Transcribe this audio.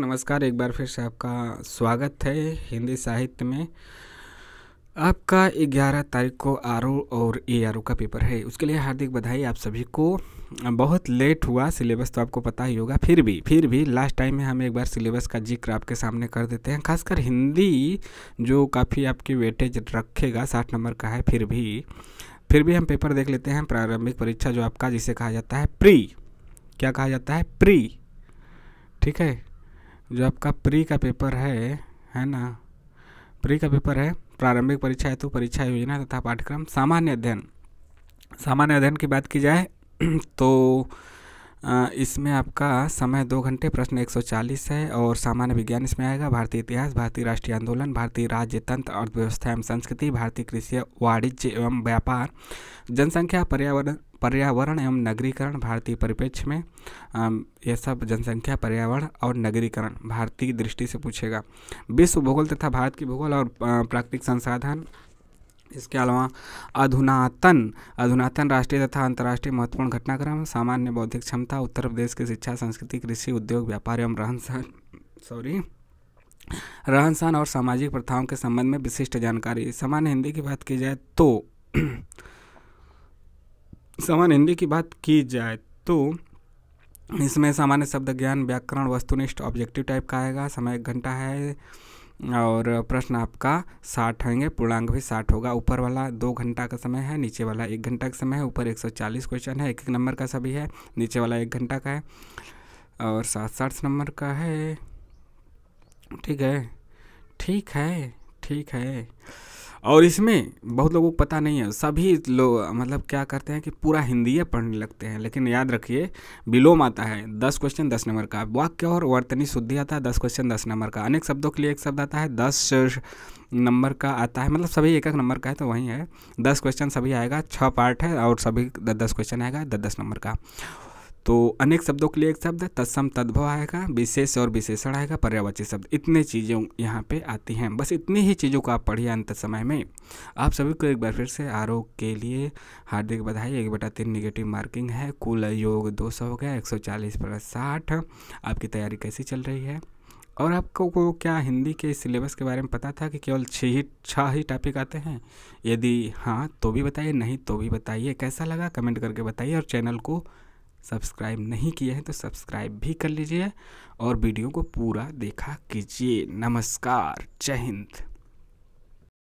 नमस्कार एक बार फिर से आपका स्वागत है हिंदी साहित्य में आपका 11 तारीख को आर और ए आर का पेपर है उसके लिए हार्दिक बधाई आप सभी को बहुत लेट हुआ सिलेबस तो आपको पता ही होगा फिर भी फिर भी लास्ट टाइम में हम एक बार सिलेबस का जिक्र आपके सामने कर देते हैं खासकर हिंदी जो काफ़ी आपकी वेटेज रखेगा साठ नंबर का है फिर भी फिर भी हम पेपर देख लेते हैं प्रारंभिक परीक्षा जो आपका जिसे कहा जाता है प्री क्या कहा जाता है प्री ठीक है जो आपका प्री का पेपर है है ना प्री का पेपर है प्रारंभिक परीक्षा हेतु परीक्षा योजना तथा पाठ्यक्रम सामान्य अध्ययन सामान्य अध्ययन की बात की जाए तो इसमें आपका समय दो घंटे प्रश्न 140 है और सामान्य विज्ञान इसमें आएगा भारतीय इतिहास भारतीय राष्ट्रीय आंदोलन भारतीय राज्य तंत्र अर्थव्यवस्था एवं संस्कृति भारतीय कृषि वाणिज्य एवं व्यापार जनसंख्या पर्यावरण पर्यावरण एवं नगरीकरण भारतीय परिप्रेक्ष्य में यह सब जनसंख्या पर्यावरण और नगरीकरण भारतीय दृष्टि से पूछेगा विश्व भूगोल तथा भारत की भूगोल और प्राकृतिक संसाधन इसके अलावा अधुनातन अधुनातन राष्ट्रीय तथा अंतर्राष्ट्रीय महत्वपूर्ण घटनाक्रम सामान्य बौद्धिक क्षमता उत्तर प्रदेश की शिक्षा संस्कृति कृषि उद्योग व्यापार एवं रहन सहन सॉरी रहन सहन और सामाजिक प्रथाओं के संबंध में विशिष्ट जानकारी सामान्य हिंदी की बात की जाए तो सामान्य हिंदी की बात की जाए तो इसमें सामान्य शब्द ज्ञान व्याकरण वस्तुनिष्ठ ऑब्जेक्टिव टाइप का आएगा समय एक घंटा है और प्रश्न आपका साठ होंगे पूर्णांक भी साठ होगा ऊपर वाला दो घंटा का समय है नीचे वाला एक घंटा का समय है ऊपर एक सौ चालीस क्वेश्चन है एक एक नंबर का सभी है नीचे वाला एक घंटा का है और सात साठ नंबर का है ठीक है ठीक है ठीक है और इसमें बहुत लोगों को पता नहीं है सभी लोग मतलब क्या करते हैं कि पूरा हिंदी पढ़ने लगते हैं लेकिन याद रखिए विलोम आता है दस क्वेश्चन दस नंबर का वाक्य और वर्तनी शुद्धि आता है दस क्वेश्चन दस नंबर का अनेक शब्दों के लिए एक शब्द आता है दस नंबर का आता है मतलब सभी एक एक नंबर का है तो वही है दस क्वेश्चन सभी आएगा छः पार्ट है और सभी दस क्वेश्चन आएगा दस दस नंबर का तो अनेक शब्दों के लिए एक शब्द तत्सम तद्भव आएगा विशेष और विशेषण आएगा पर्यावाची शब्द इतने चीज़ें यहाँ पे आती हैं बस इतनी ही चीज़ों को आप पढ़िए अंत समय में आप सभी को एक बार फिर से आरोग के लिए हार्दिक बधाई एक बटा तीन निगेटिव मार्किंग है कुल योग दो सौ हो गया एक सौ चालीस प्लस साठ आपकी तैयारी कैसी चल रही है और आपको क्या हिंदी के सिलेबस के बारे में पता था कि केवल छः ही छः ही टॉपिक आते हैं यदि हाँ तो भी बताइए नहीं तो भी बताइए कैसा लगा कमेंट करके बताइए और चैनल को सब्सक्राइब नहीं किए हैं तो सब्सक्राइब भी कर लीजिए और वीडियो को पूरा देखा कीजिए नमस्कार जय हिंद